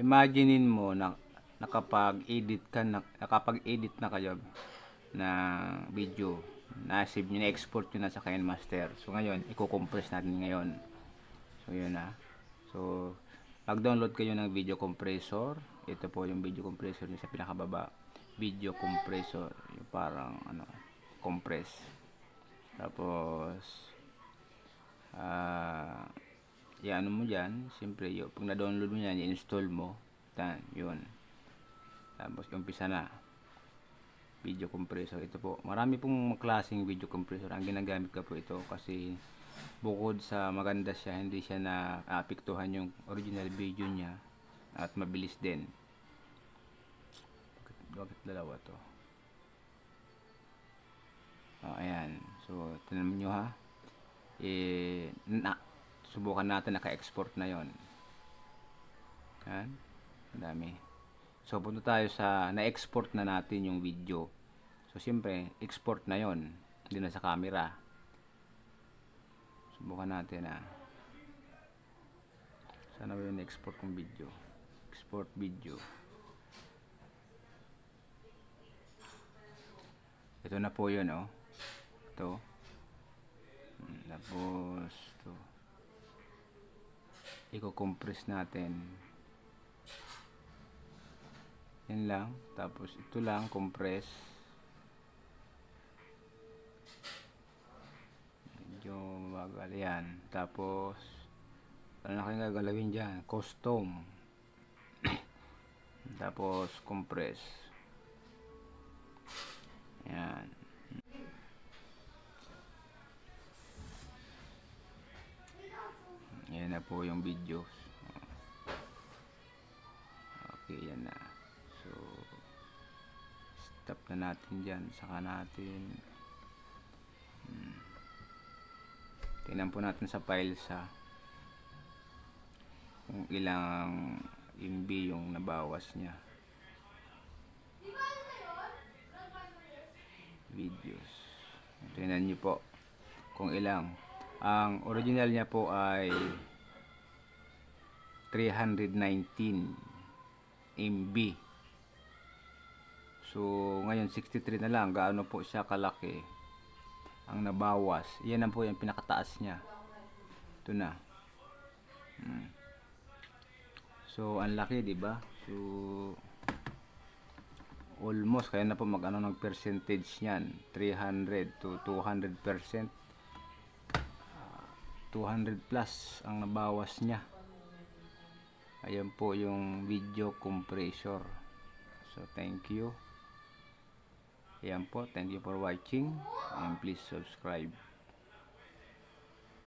imaginein mo na nakapag-edit ka na, nakapag-edit na kayo na video na-save nyo, na-export nyo na sa Kain Master so ngayon, i-compress natin ngayon so yun na so, mag-download kayo ng video compressor ito po yung video compressor yung sa pinakababa video compressor yung parang ano compress tapos ah uh, i-ano mo dyan, siyempre yun, pag na-download mo yan, i-install mo, tan, yun. Tapos, umpisa na. Video compressor, ito po. Marami pong klaseng video compressor. Ang ginagamit ko po ito kasi bukod sa maganda siya, hindi siya na naapiktuhan yung original video niya at mabilis din. Bakit dalawa to? Oh, ayan. So, tinan nyo ha. Eh, na, Subukan natin naka-export na 'yon. Yan. Ang dami. So punta tayo sa na-export na natin yung video. So siyempre, export na 'yon. Hindi na sa camera. Subukan natin na ah. Sana ba yung export kong video? Export video. Ito na po yun, oh. Ito. Hmm, tapos, ito iko compress natin yan lang tapos ito lang compress medyo mabagal yan tapos wala na kayong gagalawin dyan custom tapos compress na po yung videos ah. okay yan na so stop na natin dyan saka natin hmm. tingnan po natin sa files ha kung ilang MB yung nabawas niya videos tingnan nyo po kung ilang ang original niya po ay 319 MB so ngayon 63 na lang gaano po siya kalaki ang nabawas yan na po yung pinakataas niya ito na hmm. so ang laki di ba so almost kaya na po mag ano ng percentage niyan 300 to 200 percent 200 ah, plus ang nabawas niya ayan po yung video compressor so thank you ayan po thank you for watching and please subscribe